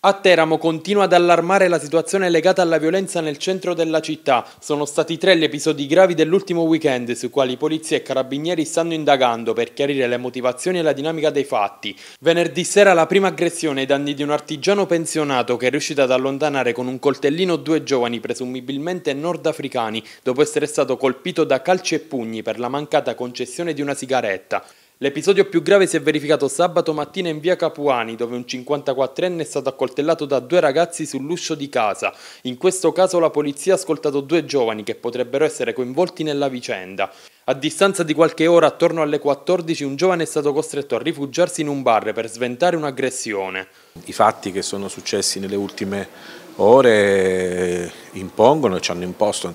A Teramo continua ad allarmare la situazione legata alla violenza nel centro della città. Sono stati tre gli episodi gravi dell'ultimo weekend sui quali polizia e carabinieri stanno indagando per chiarire le motivazioni e la dinamica dei fatti. Venerdì sera la prima aggressione ai danni di un artigiano pensionato che è riuscito ad allontanare con un coltellino due giovani presumibilmente nordafricani dopo essere stato colpito da calci e pugni per la mancata concessione di una sigaretta. L'episodio più grave si è verificato sabato mattina in via Capuani, dove un 54enne è stato accoltellato da due ragazzi sull'uscio di casa. In questo caso la polizia ha ascoltato due giovani che potrebbero essere coinvolti nella vicenda. A distanza di qualche ora, attorno alle 14, un giovane è stato costretto a rifugiarsi in un bar per sventare un'aggressione. I fatti che sono successi nelle ultime ore impongono e ci hanno imposto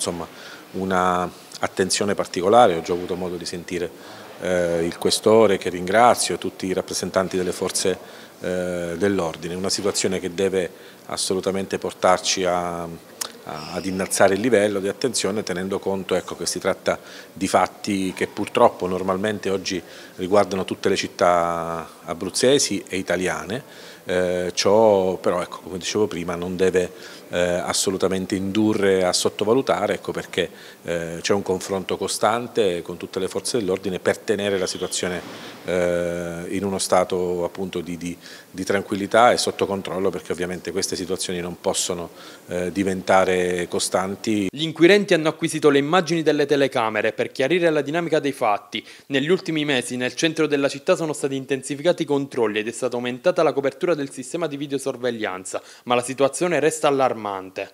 un'attenzione particolare, ho già avuto modo di sentire eh, il questore che ringrazio e tutti i rappresentanti delle forze eh, dell'ordine, una situazione che deve assolutamente portarci a, ad innalzare il livello di attenzione tenendo conto ecco, che si tratta di fatti che purtroppo normalmente oggi riguardano tutte le città abruzzesi e italiane eh, ciò però, ecco, come dicevo prima, non deve eh, assolutamente indurre a sottovalutare ecco, perché eh, c'è un confronto costante con tutte le forze dell'ordine per tenere la situazione eh, in uno stato appunto di, di, di, tranquillità e sotto controllo perché ovviamente queste situazioni non possono eh, diventare costanti. Gli inquirenti hanno acquisito le immagini delle telecamere per chiarire la dinamica dei fatti. Negli ultimi mesi nel centro della città sono stati intensificati i controlli ed è stata aumentata la copertura recupero del sistema di videosorveglianza, ma la situazione resta allarmante.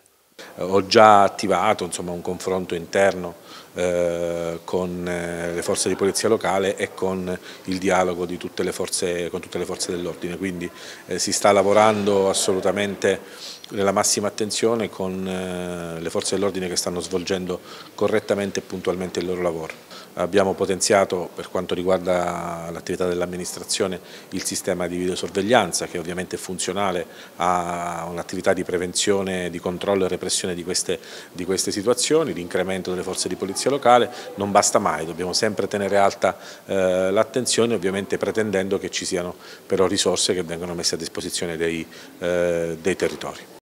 Eh, ho già attivato insomma, un confronto interno eh, con eh, le forze di polizia locale e con il dialogo di tutte le forze, con tutte le forze dell'ordine, quindi eh, si sta lavorando assolutamente nella massima attenzione con eh, le forze dell'ordine che stanno svolgendo correttamente e puntualmente il loro lavoro. Abbiamo potenziato per quanto riguarda l'attività dell'amministrazione il sistema di videosorveglianza che ovviamente è funzionale a un'attività di prevenzione, di controllo e repressione di queste, di queste situazioni, l'incremento delle forze di polizia locale non basta mai, dobbiamo sempre tenere alta eh, l'attenzione ovviamente pretendendo che ci siano però risorse che vengano messe a disposizione dei, eh, dei territori.